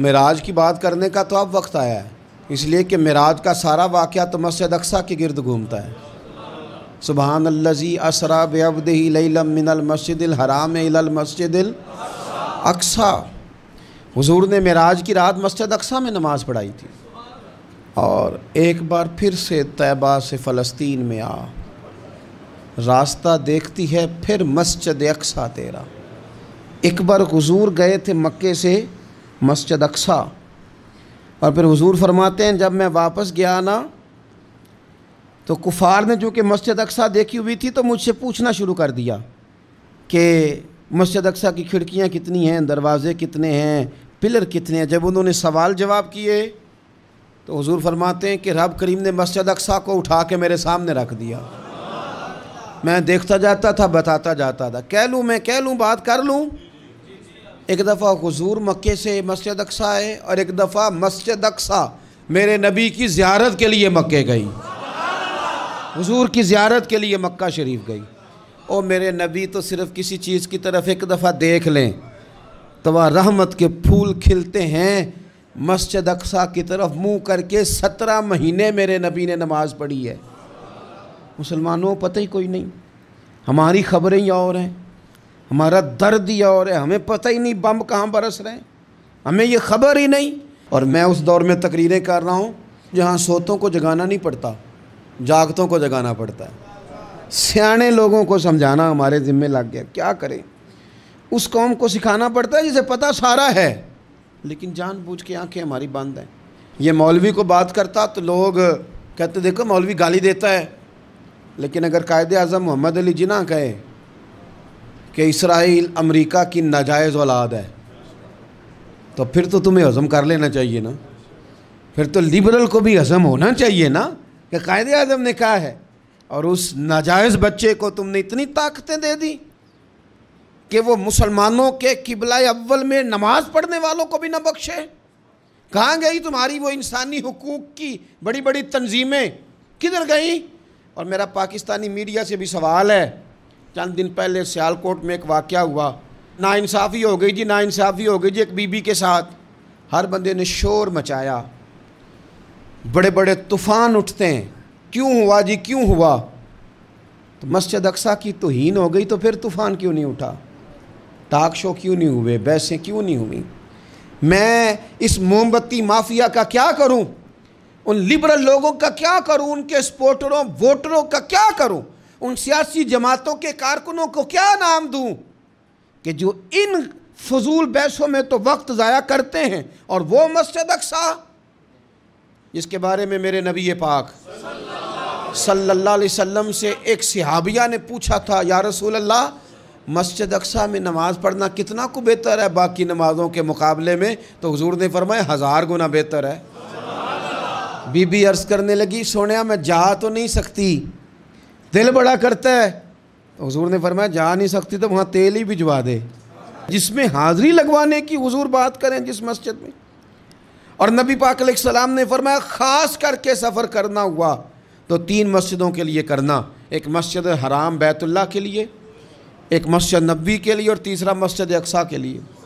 मराज की बात करने का तो अब वक्त आया है इसलिए कि मराज का सारा वाक़ तो मस्जिद अक्सा के गिरद घूमता है सुबहान लजी असरा बेअबदही मस्जिद हराम मस्जिद अक्सा हजूर ने मराज की रात मस्जिद अक्सा में नमाज़ पढ़ाई थी और एक बार फिर से तैबा से फ़लस्तीन में आ रास्ता देखती है फिर मस्जिद अक्सा तेरा एक बार हजूर गए थे मक्के से मस्जिद अक्सा और फिर हुजूर फरमाते हैं जब मैं वापस गया ना तो कुफार ने कि मस्जिद अक्सा देखी हुई थी तो मुझसे पूछना शुरू कर दिया कि मस्जिद अक्सा की खिड़कियाँ कितनी हैं दरवाज़े कितने हैं पिलर कितने हैं जब उन्होंने सवाल जवाब किए तो हुजूर फरमाते हैं कि रब करीम ने मस्जिद अक्सा को उठा के मेरे सामने रख दिया मैं देखता जाता था बताता जाता था कह लूँ मैं कह लूँ बात कर लूँ एक दफ़ा हजूर मक्के से मस्जिद अक्सा आए और एक दफ़ा मस्जिद अक्सा मेरे नबी की ज़्यारत के लिए मक्के गई हजूर की ज़्यारत के लिए मक्का शरीफ गई ओ मेरे नबी तो सिर्फ़ किसी चीज़ की तरफ एक दफ़ा देख लें वह रहमत के फूल खिलते हैं मस्जिद अक्सा की तरफ मुंह करके सत्रह महीने मेरे नबी ने नमाज़ पढ़ी है मुसलमानों पता ही कोई नहीं हमारी खबरें ही और हैं हमारा दर्द ही और है हमें पता ही नहीं बम कहाँ बरस रहे हैं हमें ये खबर ही नहीं और मैं उस दौर में तकरीरें कर रहा हूँ जहाँ सोतों को जगाना नहीं पड़ता जागतों को जगाना पड़ता है सियाने लोगों को समझाना हमारे ज़िम्मे लग गया क्या करें उस कौम को सिखाना पड़ता है जिसे पता सारा है लेकिन जानबूझ के आंखें हमारी बंद हैं ये मौलवी को बात करता तो लोग कहते देखो मौलवी गाली देता है लेकिन अगर कायद अजम मोहम्मद अली जिना कहे कि इसराइल अमेरिका की नाजायज़ औलाद है तो फिर तो तुम्हें हज़म कर लेना चाहिए ना फिर तो लिबरल को भी हज़म होना चाहिए ना कि कायद अजम ने कहा है और उस नाजायज़ बच्चे को तुमने इतनी ताकतें दे दी कि वो मुसलमानों के किबला अव्वल में नमाज पढ़ने वालों को भी ना बख्शे कहाँ गई तुम्हारी वो इंसानी हकूक़ की बड़ी बड़ी तनजीमें किधर गई और मेरा पाकिस्तानी मीडिया से भी सवाल है चंद दिन पहले सियालकोट में एक वाक़ हुआ इंसाफी हो गई जी इंसाफी हो गई जी एक बीबी के साथ हर बंदे ने शोर मचाया बड़े बड़े तूफ़ान उठते हैं क्यों हुआ जी क्यों हुआ तो मस्जिद अक्सा की तोहन हो गई तो फिर तूफ़ान क्यों नहीं उठा टाक शो क्यों नहीं हुए बहसें क्यों नहीं हुई मैं इस मोमबत्ती माफिया का क्या करूं उन लिबरल लोगों का क्या करूं उनके स्पोर्टरों वोटरों का क्या करूं उन सियासी जमातों के कारकुनों को क्या नाम दूँ कि जो इन फजूल बैसों में तो वक्त ज़ाया करते हैं और वो मस्जिद अक्सा जिसके बारे में मेरे नबी पाक सल्लल्लाहु अलैहि वसल्लम से एक सिहाबिया ने पूछा था या रसूल अल्लाह मस्जिद अक्सा में नमाज़ पढ़ना कितना को बेहतर है बाकी नमाज़ों के मुकाबले में तो हुजूर ने फरमाया हज़ार गुना बेहतर है बीबी अर्ज़ करने लगी सोनिया मैं जा तो नहीं सकती दिल बड़ा करता है हजूर ने फरमाया जा नहीं सकती तो वहाँ तेल ही भिजवा दे जिसमें हाज़री लगवाने की हजूर बात करें जिस मस्जिद में और नबी पाक सलाम ने फरमाया ख़ास करके सफ़र करना हुआ तो तीन मस्जिदों के लिए करना एक मस्जिद हराम बैतुल्ला के लिए एक मस्जिद नबी के लिए और तीसरा मस्जिद अक्सा के लिए